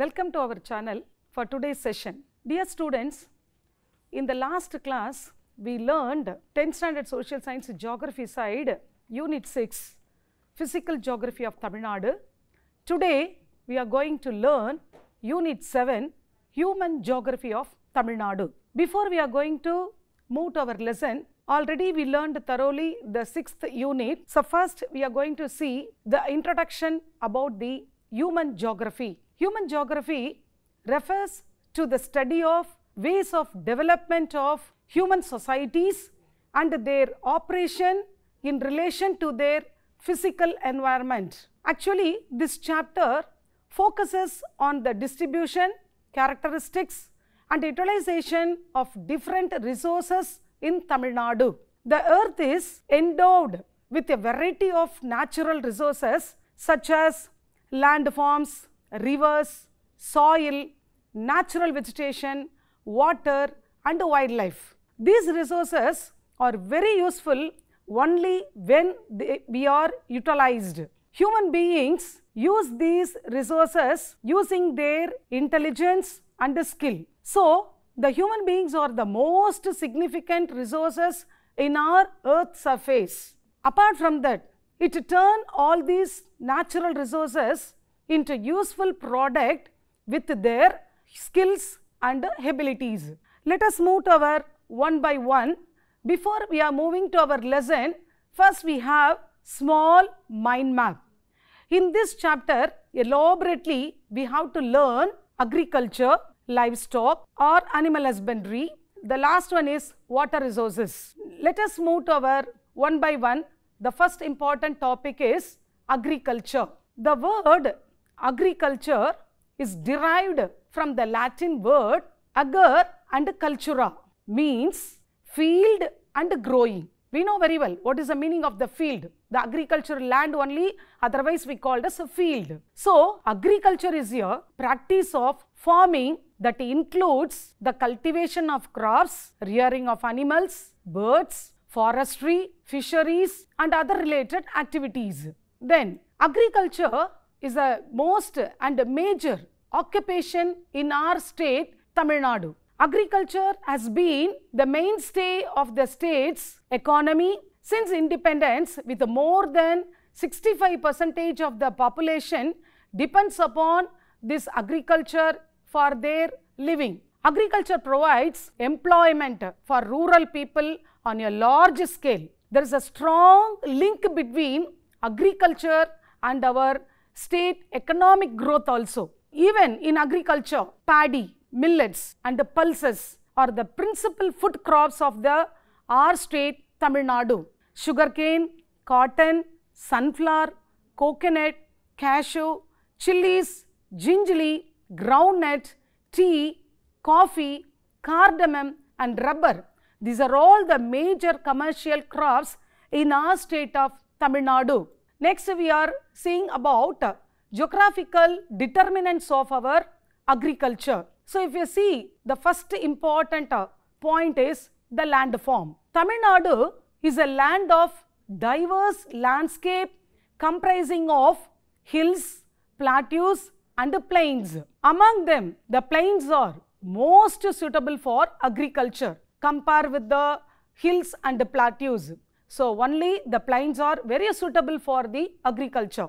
Welcome to our channel for today's session. Dear students, in the last class, we learned 10th standard social science geography side, unit 6, physical geography of Tamil Nadu. Today, we are going to learn unit 7, human geography of Tamil Nadu. Before we are going to move to our lesson, Already we learned thoroughly the sixth unit. So first we are going to see the introduction about the human geography Human geography refers to the study of ways of development of human societies and their operation in relation to their physical environment. Actually, this chapter focuses on the distribution, characteristics and utilization of different resources in Tamil Nadu. The earth is endowed with a variety of natural resources such as landforms, rivers, soil, natural vegetation, water and wildlife. These resources are very useful only when they, we are utilized. Human beings use these resources using their intelligence and skill. So, the human beings are the most significant resources in our earth's surface. Apart from that, it turn all these natural resources into useful product with their skills and abilities. Let us move to our one by one. Before we are moving to our lesson, first we have small mind map. In this chapter, elaborately we have to learn agriculture, livestock or animal husbandry. The last one is water resources. Let us move to our one by one. The first important topic is agriculture. The word agriculture is derived from the Latin word agar and cultura means field and growing. We know very well what is the meaning of the field. The agricultural land only, otherwise we called as a field. So, agriculture is a practice of farming that includes the cultivation of crops, rearing of animals, birds, forestry, fisheries and other related activities. Then, agriculture is the most and major occupation in our state, Tamil Nadu. Agriculture has been the mainstay of the state's economy since independence with more than 65 percentage of the population depends upon this agriculture for their living. Agriculture provides employment for rural people on a large scale. There is a strong link between agriculture and our state economic growth also. Even in agriculture, paddy, millets and the pulses are the principal food crops of the our state Tamil Nadu. Sugarcane, cotton, sunflower, coconut, cashew, chilies, gingerly, groundnut, tea, coffee, cardamom and rubber. These are all the major commercial crops in our state of Tamil Nadu. Next, we are seeing about geographical determinants of our agriculture. So, if you see the first important point is the landform. Tamil Nadu is a land of diverse landscape comprising of hills, plateaus and plains. Among them, the plains are most suitable for agriculture compare with the hills and the plateaus. So, only the plains are very suitable for the agriculture.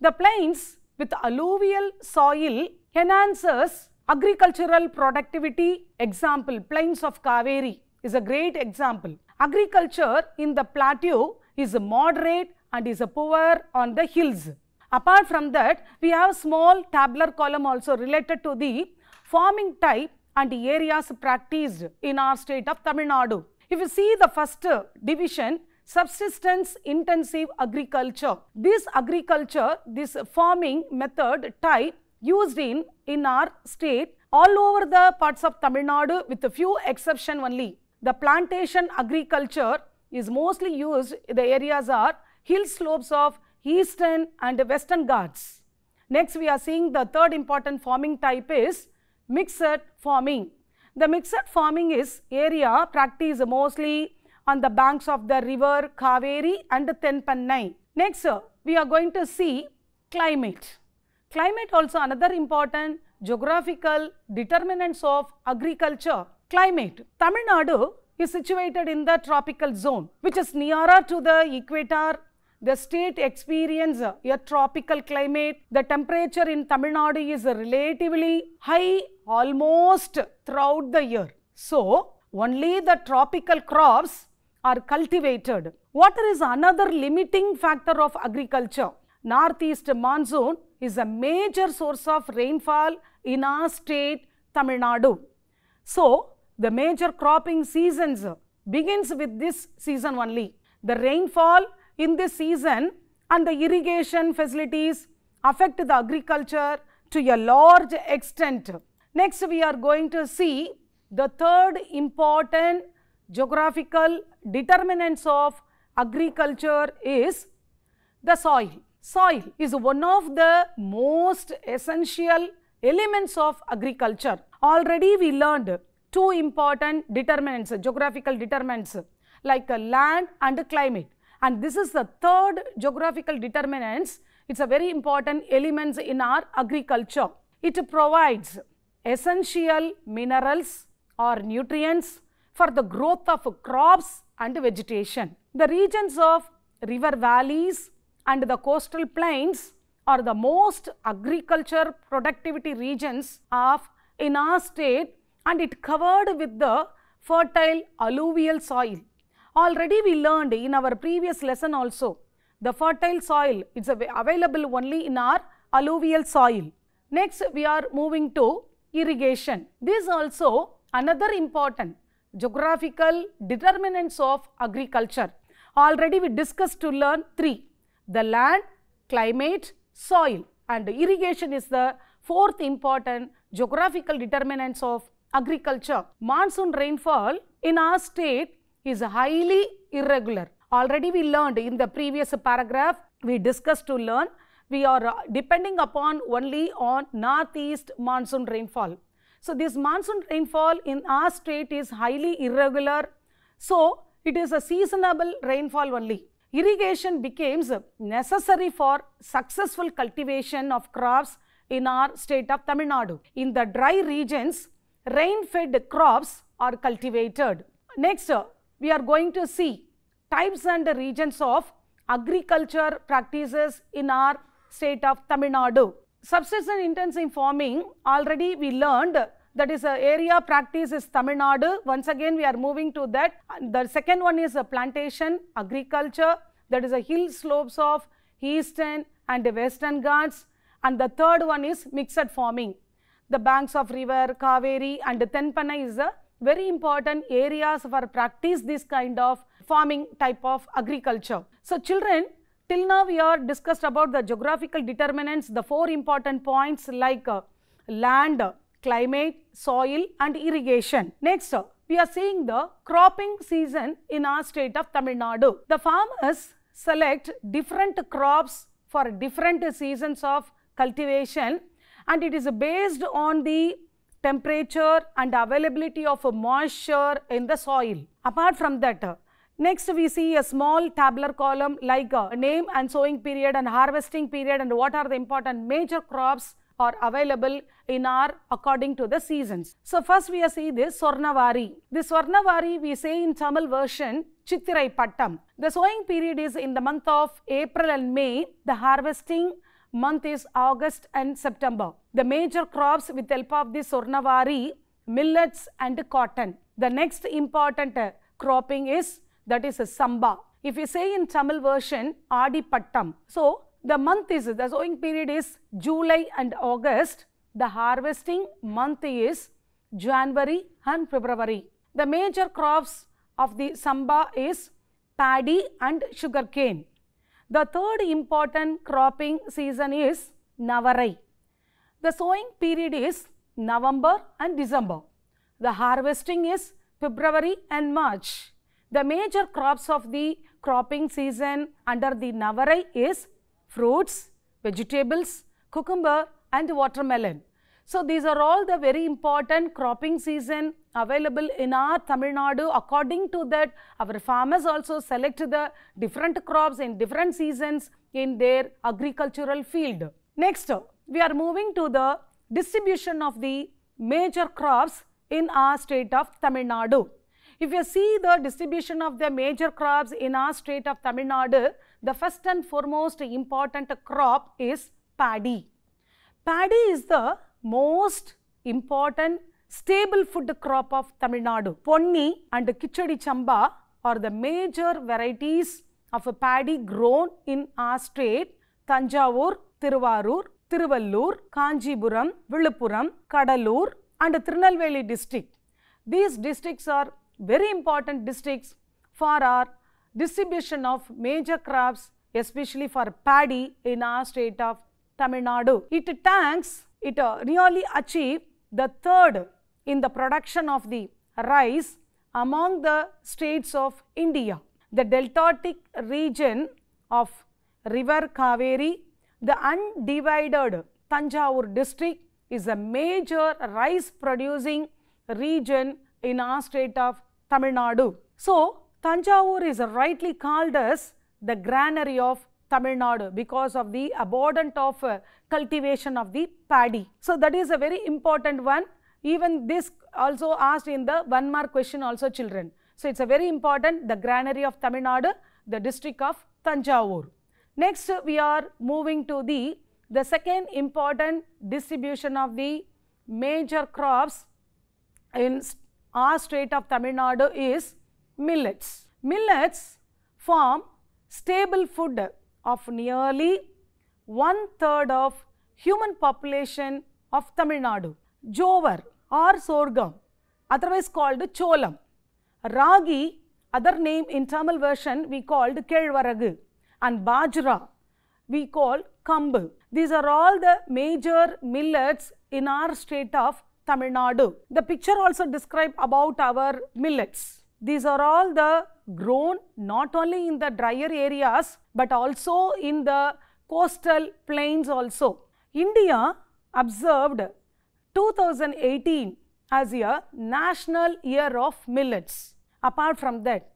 The plains with alluvial soil enhances agricultural productivity. Example, plains of Kaveri is a great example. Agriculture in the plateau is moderate and is poor on the hills. Apart from that, we have small tabular column also related to the farming type and areas practiced in our state of Tamil Nadu. If you see the first division, subsistence intensive agriculture. This agriculture, this farming method type used in, in our state all over the parts of Tamil Nadu with a few exception only. The plantation agriculture is mostly used, the areas are hill slopes of eastern and western Ghats. Next we are seeing the third important farming type is mixed farming. The mixed farming is area practiced mostly on the banks of the river Kaveri and the Next, we are going to see climate. Climate also another important geographical determinants of agriculture. Climate. Tamil Nadu is situated in the tropical zone which is nearer to the equator the state experience a tropical climate. The temperature in Tamil Nadu is relatively high almost throughout the year. So, only the tropical crops are cultivated. Water is another limiting factor of agriculture. Northeast monsoon is a major source of rainfall in our state Tamil Nadu. So, the major cropping seasons begins with this season only. The rainfall in this season and the irrigation facilities affect the agriculture to a large extent. Next, we are going to see the third important geographical determinants of agriculture is the soil. Soil is one of the most essential elements of agriculture. Already we learned two important determinants, geographical determinants like land and climate. And this is the third geographical determinants. It's a very important element in our agriculture. It provides essential minerals or nutrients for the growth of crops and vegetation. The regions of river valleys and the coastal plains are the most agriculture productivity regions of in our state and it covered with the fertile alluvial soil. Already we learned in our previous lesson also, the fertile soil, it is available only in our alluvial soil. Next, we are moving to irrigation. This also another important geographical determinants of agriculture. Already we discussed to learn three, the land, climate, soil and irrigation is the fourth important geographical determinants of agriculture. Monsoon rainfall in our state is highly irregular. Already we learned in the previous paragraph, we discussed to learn, we are uh, depending upon only on northeast monsoon rainfall. So, this monsoon rainfall in our state is highly irregular. So, it is a seasonable rainfall only. Irrigation becomes necessary for successful cultivation of crops in our state of Tamil Nadu. In the dry regions, rain-fed crops are cultivated. Next, we are going to see types and regions of agriculture practices in our state of Tamil Nadu. Subsistence intensive farming already we learned that is a area practice is Tamil Nadu. Once again we are moving to that. The second one is a plantation agriculture that is a hill slopes of eastern and the western Ghats and the third one is mixed farming. The banks of river Kaveri and the Tenpanna is a very important areas for practice this kind of farming type of agriculture. So children, till now we are discussed about the geographical determinants, the four important points like uh, land, climate, soil and irrigation. Next, uh, we are seeing the cropping season in our state of Tamil Nadu. The farmers select different crops for different seasons of cultivation and it is based on the temperature and availability of moisture in the soil. Apart from that, Next, we see a small tabular column like name and sowing period and harvesting period and what are the important major crops are available in our according to the seasons. So, first we see this Swarnavari. This Swarnavari we say in Tamil version Chittirai Pattam. The sowing period is in the month of April and May. The harvesting month is August and September. The major crops with help of the Sornavari, millets and cotton. The next important uh, cropping is that is Samba. If you say in Tamil version, Adi Pattam. So, the month is, the sowing period is July and August. The harvesting month is January and February. The major crops of the Samba is paddy and sugarcane. The third important cropping season is Navarai. The sowing period is November and December. The harvesting is February and March. The major crops of the cropping season under the Navarai is fruits, vegetables, cucumber and watermelon. So, these are all the very important cropping season available in our Tamil Nadu. According to that, our farmers also select the different crops in different seasons in their agricultural field. Next, we are moving to the distribution of the major crops in our state of Tamil Nadu. If you see the distribution of the major crops in our state of Tamil Nadu, the first and foremost important crop is paddy. Paddy is the most important Stable food crop of Tamil Nadu. Ponni and Kichadi Chamba are the major varieties of a paddy grown in our state, Tanjavur, Tiruvarur, Tiruvallur, Kanjiburam, Villupuram, Kadalur and Tirunelveli district. These districts are very important districts for our distribution of major crops especially for paddy in our state of Tamil Nadu. It tanks, it really uh, achieved the third in the production of the rice among the states of India. The deltaic region of river Kaveri, the undivided Tanjavur district is a major rice producing region in our state of Tamil Nadu. So, Tanjavur is rightly called as the granary of Tamil Nadu because of the abundant of uh, cultivation of the paddy. So, that is a very important one even this also asked in the one mark question also children. So, it is a very important the granary of Tamil Nadu, the district of Tanjavur. Next, we are moving to the, the second important distribution of the major crops in our state of Tamil Nadu is millets. Millets form stable food of nearly one third of human population of Tamil Nadu. Jowar or sorghum otherwise called cholam. Ragi other name in Tamil version we called kelvaragu and bajra we call kambu. These are all the major millets in our state of Tamil Nadu. The picture also describe about our millets. These are all the grown not only in the drier areas but also in the coastal plains also. India observed 2018 as a National Year of Millets. Apart from that,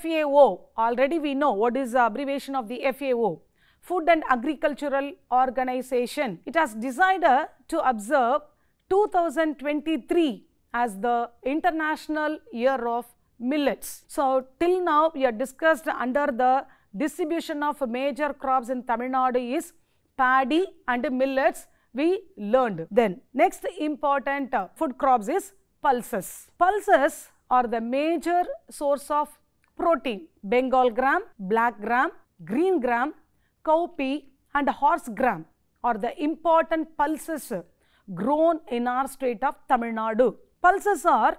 FAO, already we know what is the abbreviation of the FAO, Food and Agricultural Organization. It has decided uh, to observe 2023 as the International Year of Millets. So, till now we have discussed under the distribution of major crops in Tamil Nadu is paddy and millets we learned. Then next important uh, food crops is pulses. Pulses are the major source of protein. Bengal gram, black gram, green gram, cowpea and horse gram are the important pulses grown in our state of Tamil Nadu. Pulses are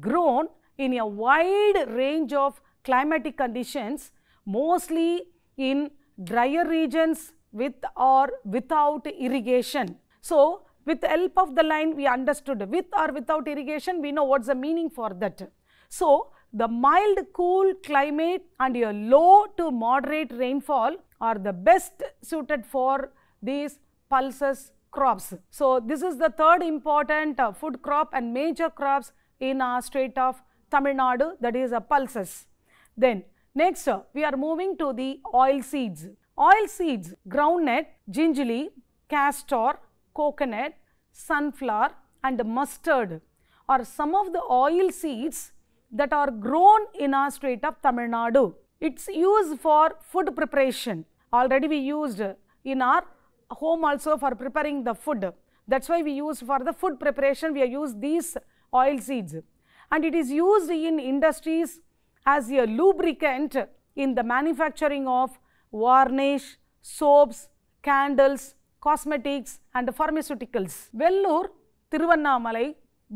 grown in a wide range of climatic conditions, mostly in drier regions with or without irrigation. So, with the help of the line we understood with or without irrigation we know what's the meaning for that. So, the mild cool climate and a low to moderate rainfall are the best suited for these pulses crops. So, this is the third important uh, food crop and major crops in our state of Tamil Nadu that is a uh, pulses. Then next uh, we are moving to the oil seeds. Oil seeds, groundnut, gingerly, castor, coconut, sunflower and mustard are some of the oil seeds that are grown in our state of Tamil Nadu. It's used for food preparation. Already we used in our home also for preparing the food. That's why we use for the food preparation, we use these oil seeds. And it is used in industries as a lubricant in the manufacturing of varnish, soaps, candles, cosmetics and pharmaceuticals. Vellur, Tiruvannamalai,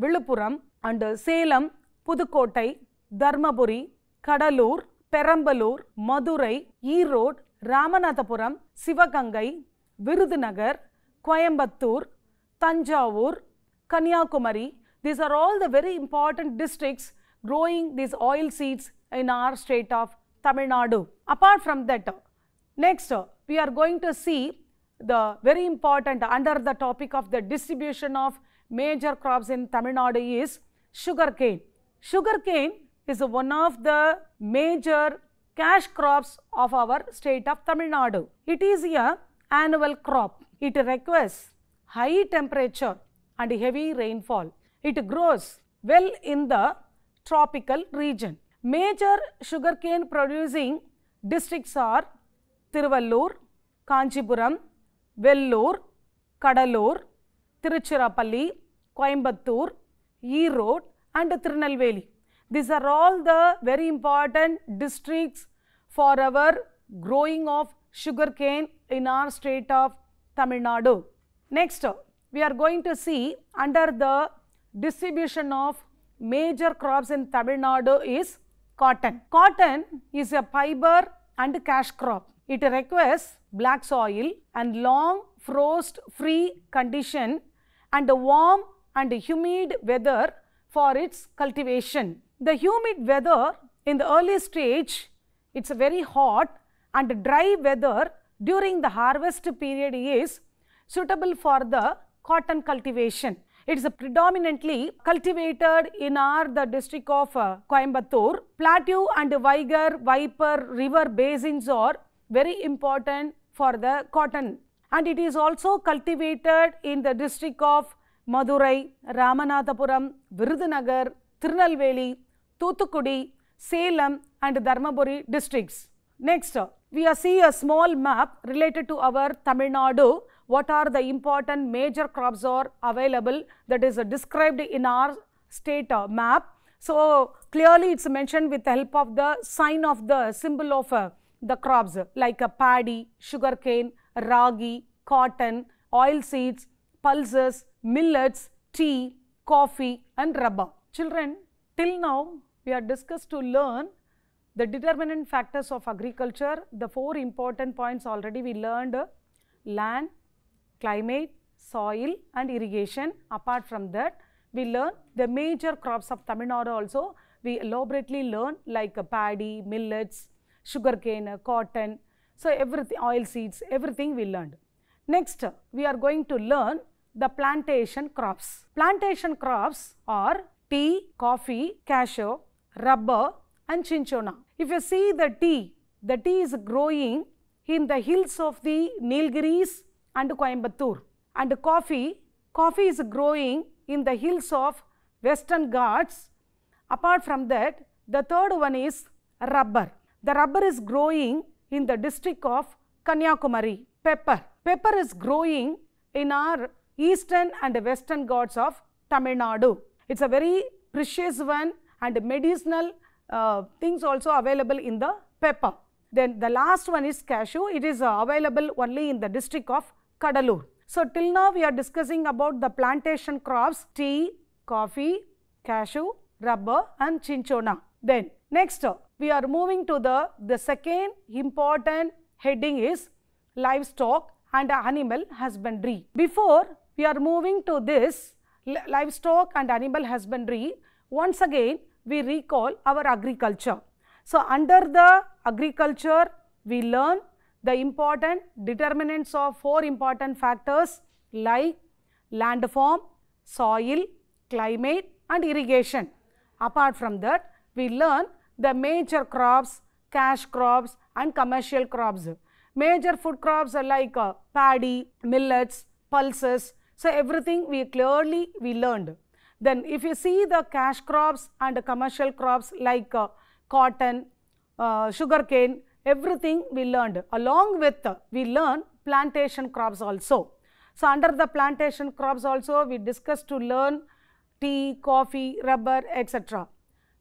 Vilupuram and Salem, Pudukottai, Dharmapuri, Kadalur, Perambalur, Madurai, Erod, Ramanathapuram, Sivakangai, Virudhunagar, Koyambattur, Tanjavur, Kanyakumari. These are all the very important districts growing these oil seeds in our state of Tamil Nadu. Apart from that, Next, uh, we are going to see the very important under the topic of the distribution of major crops in Tamil Nadu is sugarcane. Sugarcane is one of the major cash crops of our state of Tamil Nadu. It is a annual crop. It requires high temperature and heavy rainfall. It grows well in the tropical region. Major sugarcane producing districts are Tiruvallur Kanchipuram Vellore Cuddalore Tiruchirappalli Coimbatore Erode and Tirunelveli. These are all the very important districts for our growing of sugarcane in our state of Tamil Nadu. Next, we are going to see under the distribution of major crops in Tamil Nadu is cotton. Cotton is a fiber and cash crop. It requires black soil and long frost free condition and a warm and humid weather for its cultivation. The humid weather in the early stage, it's very hot and dry weather during the harvest period is suitable for the cotton cultivation. It is predominantly cultivated in our the district of uh, Coimbatore. Plateau and Viger, Viper river basins are very important for the cotton and it is also cultivated in the district of Madurai, Ramanathapuram, Virudhunagar, Tirunelveli, Thuthukudi, Salem and Dharmaburi districts. Next, we are see a small map related to our Tamil Nadu. What are the important major crops are available that is described in our state uh, map. So, clearly it is mentioned with the help of the sign of the symbol of a uh, the crops like a paddy, sugarcane, ragi, cotton, oilseeds, pulses, millets, tea, coffee and rubber. Children, till now we are discussed to learn the determinant factors of agriculture, the four important points already we learned land, climate, soil and irrigation. Apart from that, we learn the major crops of Tamil Nadu also. We elaborately learn like paddy, millets, sugarcane, cotton, so everything, oil seeds, everything we learned. Next, we are going to learn the plantation crops. Plantation crops are tea, coffee, cashew, rubber and cinchona. If you see the tea, the tea is growing in the hills of the Nilgiris and Coimbatore. And coffee, coffee is growing in the hills of Western Ghats. Apart from that, the third one is rubber. The rubber is growing in the district of Kanyakumari. Pepper. Pepper is growing in our eastern and western gods of Tamil Nadu. It's a very precious one and medicinal uh, things also available in the pepper. Then the last one is cashew. It is uh, available only in the district of Kadalur. So, till now we are discussing about the plantation crops tea, coffee, cashew, rubber and chinchona. Then Next, we are moving to the, the second important heading is livestock and animal husbandry. Before we are moving to this livestock and animal husbandry, once again we recall our agriculture. So, under the agriculture, we learn the important determinants of four important factors like landform, soil, climate and irrigation. Apart from that, we learn the major crops, cash crops and commercial crops. Major food crops are like uh, paddy, millets, pulses. So, everything we clearly we learned. Then if you see the cash crops and commercial crops like uh, cotton, uh, sugarcane, everything we learned. Along with uh, we learn plantation crops also. So, under the plantation crops also we discussed to learn tea, coffee, rubber, etc.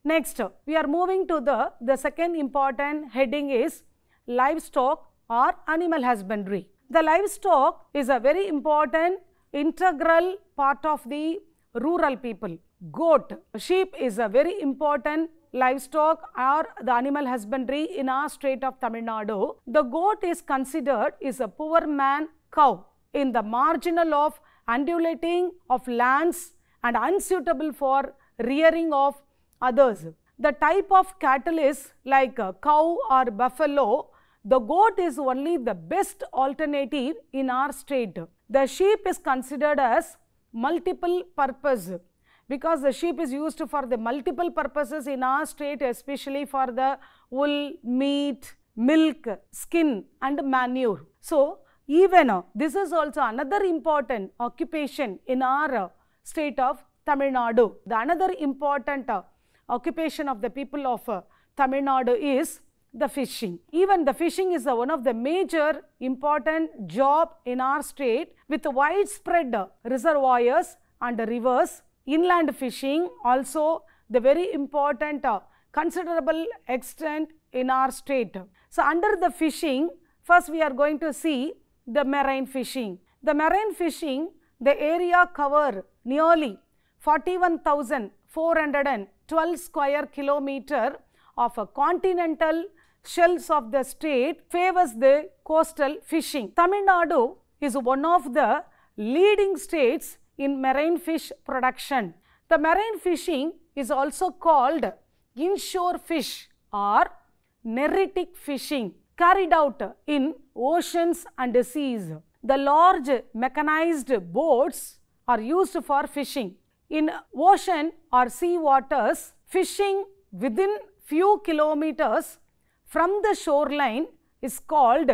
Next, we are moving to the, the second important heading is livestock or animal husbandry. The livestock is a very important integral part of the rural people. Goat, sheep is a very important livestock or the animal husbandry in our state of Tamil Nadu. The goat is considered is a poor man cow in the marginal of undulating of lands and unsuitable for rearing of others. The type of cattle is like cow or buffalo. The goat is only the best alternative in our state. The sheep is considered as multiple purpose because the sheep is used for the multiple purposes in our state especially for the wool, meat, milk, skin and manure. So, even uh, this is also another important occupation in our uh, state of Tamil Nadu. The another important uh, occupation of the people of uh, Tamil Nadu is the fishing. Even the fishing is uh, one of the major important job in our state with widespread reservoirs and rivers, inland fishing also the very important uh, considerable extent in our state. So, under the fishing first we are going to see the marine fishing. The marine fishing the area cover nearly 41,400 12 square kilometer of a continental shelves of the state favors the coastal fishing. Tamil Nadu is one of the leading states in marine fish production. The marine fishing is also called inshore fish or neritic fishing carried out in oceans and seas. The large mechanized boats are used for fishing. In ocean or sea waters, fishing within few kilometers from the shoreline is called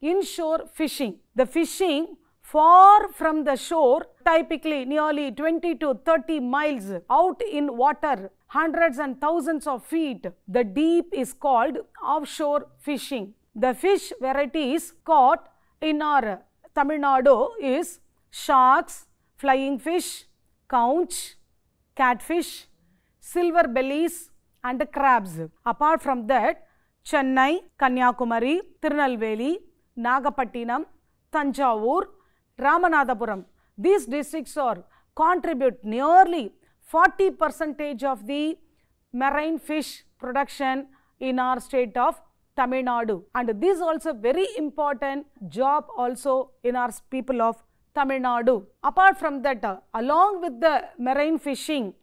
inshore fishing. The fishing far from the shore, typically nearly 20 to 30 miles out in water, hundreds and thousands of feet, the deep is called offshore fishing. The fish varieties caught in our Tamil Nadu is sharks, flying fish, conch, catfish, silver bellies and crabs. Apart from that, Chennai, Kanyakumari, Tirunelveli, Nagapattinam, Tanjavur, Ramanathapuram. These districts are contribute nearly 40 percentage of the marine fish production in our state of Tamil Nadu. And this also very important job also in our people of Tamil Nadu. Apart from that, uh, along with the marine fishing,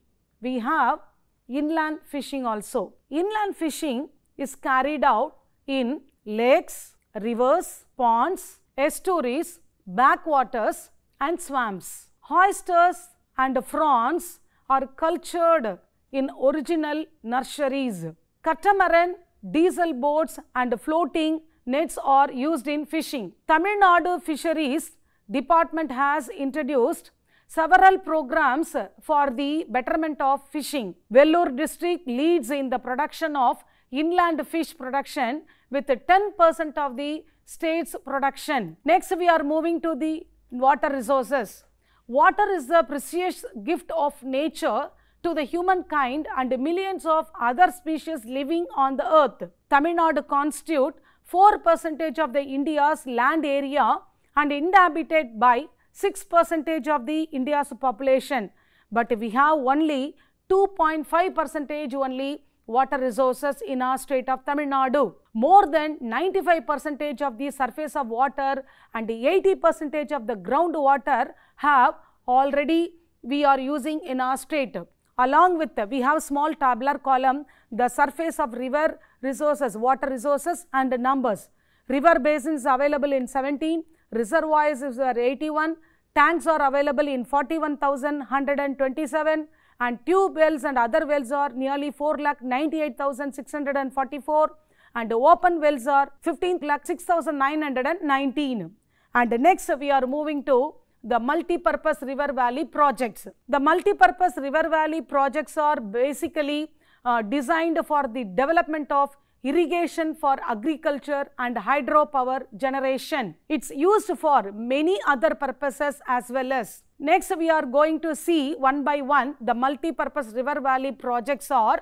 we have inland fishing also. Inland fishing is carried out in lakes, rivers, ponds, estuaries, backwaters and swamps. Oysters and prawns are cultured in original nurseries. Catamaran, diesel boats and floating nets are used in fishing. Tamil Nadu fisheries department has introduced several programs for the betterment of fishing. Vellore district leads in the production of inland fish production with 10% of the state's production. Next, we are moving to the water resources. Water is the precious gift of nature to the humankind and millions of other species living on the earth. Tamil Nadu constitute 4 percent of the India's land area and inhabited by 6 percentage of the India's population. But we have only 2.5 percentage only water resources in our state of Tamil Nadu. More than 95 percentage of the surface of water and 80 percentage of the groundwater have already we are using in our state. Along with we have small tabular column, the surface of river resources, water resources and numbers. River basins available in 17, reservoirs are 81, tanks are available in 41,127 and tube wells and other wells are nearly 4 lakh 98,644 and open wells are 15 lakh 6,919. And next we are moving to the multi-purpose river valley projects. The multi-purpose river valley projects are basically uh, designed for the development of irrigation for agriculture and hydropower generation. It's used for many other purposes as well as. Next, we are going to see one by one the multi-purpose river valley projects are.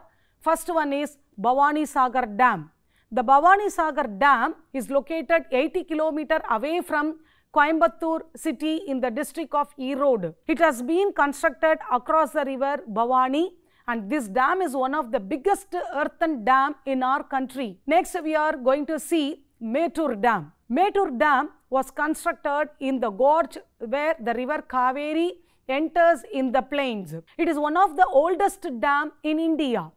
First one is Bhavani Sagar Dam. The Bhavani Sagar Dam is located 80 kilometer away from Coimbatore city in the district of Erode. It has been constructed across the river Bhavani and this dam is one of the biggest earthen dam in our country. Next, we are going to see Metur Dam. Metur Dam was constructed in the gorge where the river Kaveri enters in the plains. It is one of the oldest dam in India.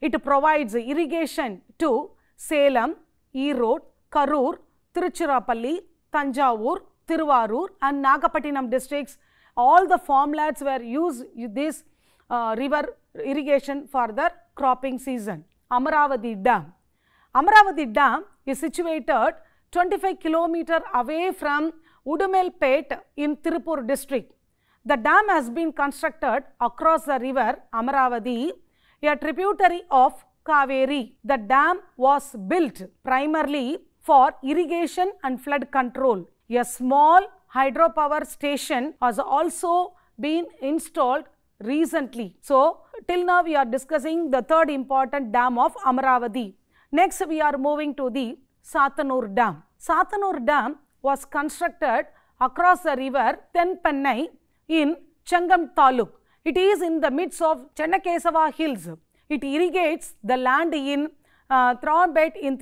It provides irrigation to Salem, Erode, Karur, Tiruchirappalli, Tanjavur, Tiruvarur and Nagapattinam districts. All the farmlands were used this uh, river irrigation for the cropping season. Amaravati Dam. Amaravati Dam is situated 25 kilometer away from Udumelpet in Tirupur district. The dam has been constructed across the river Amaravati, a tributary of Kaveri. The dam was built primarily for irrigation and flood control. A small hydropower station has also been installed recently. So, till now we are discussing the third important dam of Amaravati. Next we are moving to the Satanur Dam. Satanur Dam was constructed across the river Tenpennai in Changam Taluk. It is in the midst of Chennakesava hills. It irrigates the land in uh, Thronbet in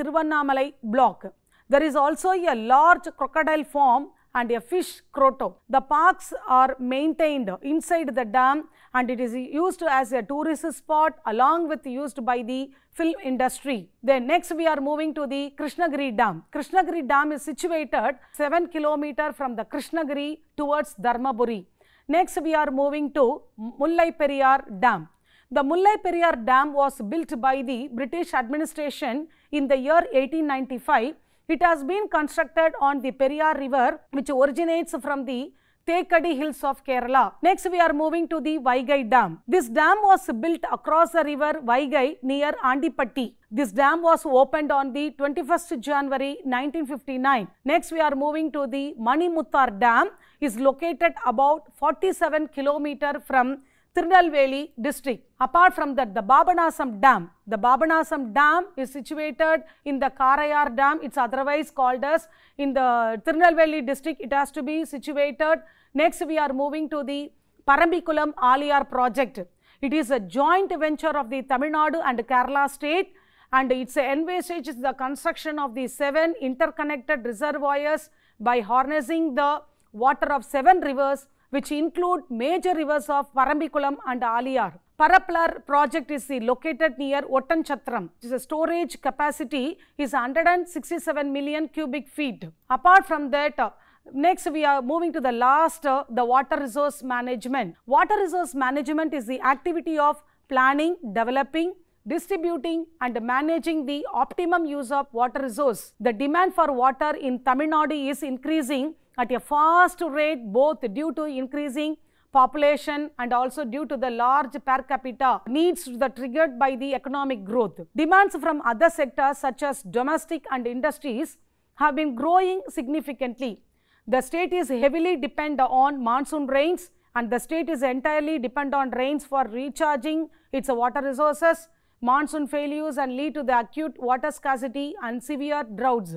block. There is also a large crocodile farm and a fish croto. The parks are maintained inside the dam and it is used as a tourist spot along with used by the film industry. Then next we are moving to the Krishnagiri Dam. Krishnagiri Dam is situated 7 kilometer from the Krishnagiri towards Dharmaburi. Next we are moving to Mullai Periyar Dam. The Mullai Periyar Dam was built by the British administration in the year 1895 it has been constructed on the Periyar river which originates from the Thekadi hills of Kerala. Next we are moving to the Vaigai dam. This dam was built across the river Vaigai near Andipatti. This dam was opened on the 21st January 1959. Next we are moving to the Manimuttar dam is located about 47 kilometer from Tirunelveli district. Apart from that, the Babanasam Dam. The Babanasam Dam is situated in the Karayar Dam. It's otherwise called as in the Tirunelveli district. It has to be situated. Next, we are moving to the Parambikulam Aliyar project. It is a joint venture of the Tamil Nadu and Kerala state and its envisage is the construction of the seven interconnected reservoirs by harnessing the water of seven rivers which include major rivers of Parambikulam and Aliyar. Paraplar project is located near Ottanchatram. The storage capacity is 167 million cubic feet. Apart from that, uh, Next, we are moving to the last, uh, the water resource management. Water resource management is the activity of planning, developing, distributing and managing the optimum use of water resource. The demand for water in Tamil Nadu is increasing at a fast rate both due to increasing population and also due to the large per capita needs that triggered by the economic growth. Demands from other sectors such as domestic and industries have been growing significantly. The state is heavily dependent on monsoon rains and the state is entirely dependent on rains for recharging its water resources. Monsoon failures and lead to the acute water scarcity and severe droughts.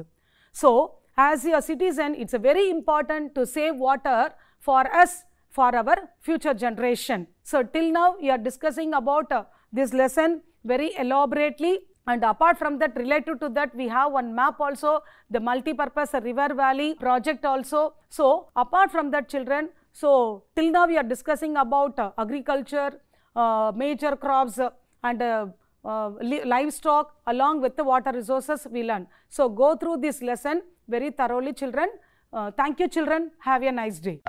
So, as a citizen, it's very important to save water for us, for our future generation. So, till now we are discussing about uh, this lesson very elaborately and apart from that related to that we have one map also the multi-purpose river valley project also. So, apart from that children, so till now we are discussing about uh, agriculture, uh, major crops uh, and uh, uh, livestock along with the water resources we learn. So, go through this lesson very thoroughly children. Uh, thank you children. Have a nice day.